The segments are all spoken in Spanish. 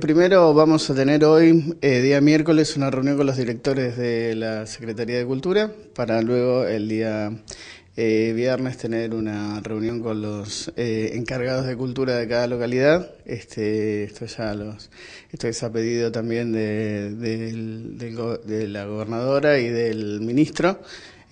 Primero vamos a tener hoy, eh, día miércoles, una reunión con los directores de la Secretaría de Cultura, para luego el día eh, viernes tener una reunión con los eh, encargados de cultura de cada localidad. Este, esto ya los, esto es a pedido también de, la gobernadora y del ministro.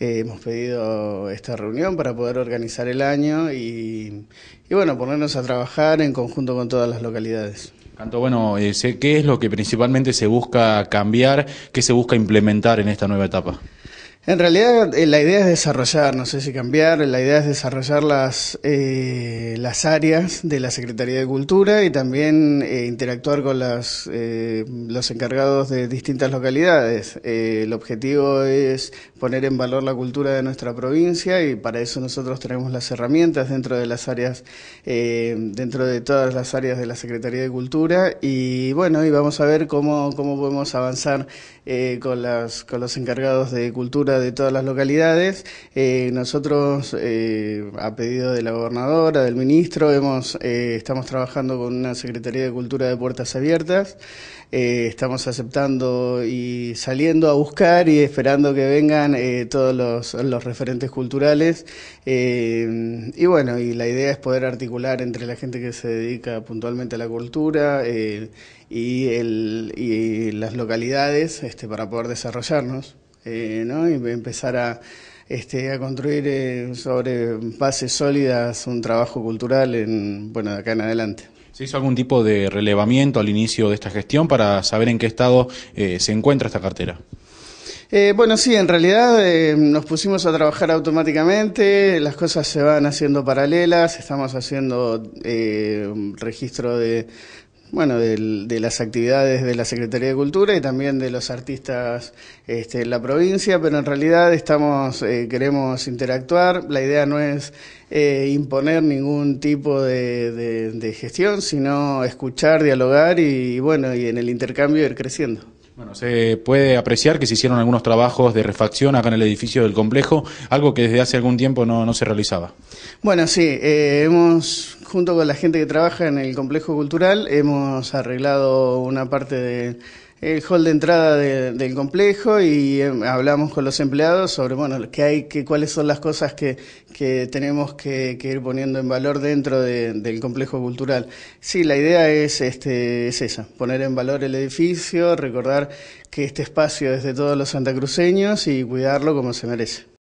hemos pedido esta reunión para poder organizar el año y, y bueno, ponernos a trabajar en conjunto con todas las localidades. Canto, bueno, eh, ¿qué es lo que principalmente se busca cambiar, qué se busca implementar en esta nueva etapa? En realidad eh, la idea es desarrollar, no sé si cambiar, la idea es desarrollar las, eh, las áreas de la Secretaría de Cultura y también eh, interactuar con las, los encargados de distintas localidades. el objetivo es poner en valor la cultura de nuestra provincia y para eso nosotros tenemos las herramientas dentro de las áreas, dentro de todas las áreas de la Secretaría de Cultura y bueno, y vamos a ver cómo, cómo podemos avanzar con, las, con los encargados de cultura de todas las localidades. Eh, nosotros, eh, a pedido de la gobernadora, del ministro, hemos, eh, estamos trabajando con una Secretaría de Cultura de Puertas Abiertas. estamos aceptando y saliendo a buscar y esperando que vengan todos los, referentes culturales. y bueno, y la idea es poder articular entre la gente que se dedica puntualmente a la cultura y, el, y las localidades este, para poder desarrollarnos. Eh, y empezar a, este, construir eh, sobre bases sólidas un trabajo cultural en, bueno, de acá en adelante. ¿Se hizo algún tipo de relevamiento al inicio de esta gestión para saber en qué estado eh, se encuentra esta cartera? bueno, sí, en realidad nos pusimos a trabajar automáticamente, las cosas se van haciendo paralelas, estamos haciendo registro de, bueno, de las actividades de la Secretaría de Cultura y también de los artistas este, en la provincia, pero en realidad estamos, eh, queremos interactuar. La idea no es eh, imponer ningún tipo de, gestión, sino escuchar, dialogar y, bueno, y en el intercambio ir creciendo. Bueno, se puede apreciar que se hicieron algunos trabajos de refacción acá en el edificio del complejo, algo que desde hace algún tiempo no, se realizaba. Bueno, sí, eh, hemos junto con la gente que trabaja en el complejo cultural, hemos arreglado una parte del hall de entrada del complejo y em, hablamos con los empleados sobre bueno qué hay que cuáles son las cosas que, que tenemos que, ir poniendo en valor dentro del complejo cultural sí la idea es este es esa poner en valor el edificio recordar que este espacio es de todos los santacruceños y cuidarlo como se merece